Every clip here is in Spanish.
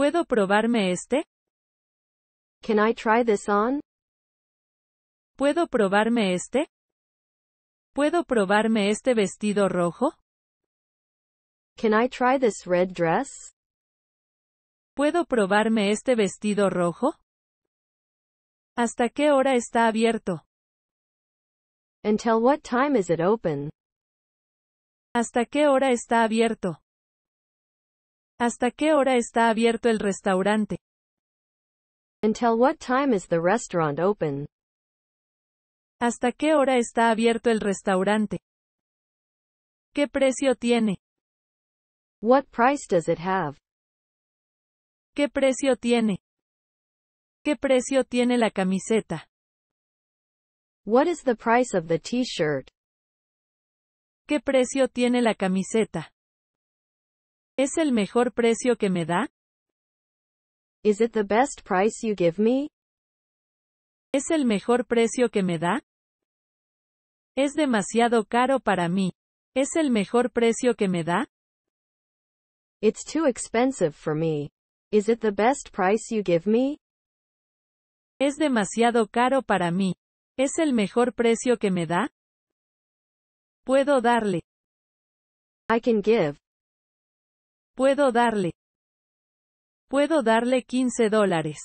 ¿Puedo probarme este? Can I try this on? ¿Puedo probarme este? ¿Puedo probarme este vestido rojo? Can I try this red dress? ¿Puedo probarme este vestido rojo? ¿Hasta qué hora está abierto? Until what time is it open? ¿Hasta qué hora está abierto? ¿Hasta qué hora está abierto el restaurante? Until what time is the restaurant open? ¿Hasta qué hora está abierto el restaurante? ¿Qué precio tiene? What price does it have? ¿Qué precio tiene? ¿Qué precio tiene la camiseta? What is the price of the t-shirt? ¿Qué precio tiene la camiseta? ¿Es el mejor precio que me da? ¿Es el mejor precio que me da? Es demasiado caro para mí. ¿Es el mejor precio que me da? It's too expensive for me. Is it the best price you give me? Es demasiado caro para mí. ¿Es el mejor precio que me da? Puedo darle. I can give. Puedo darle. Puedo darle 15 dólares.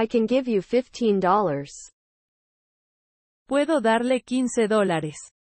I can give you $15. Puedo darle 15 dólares.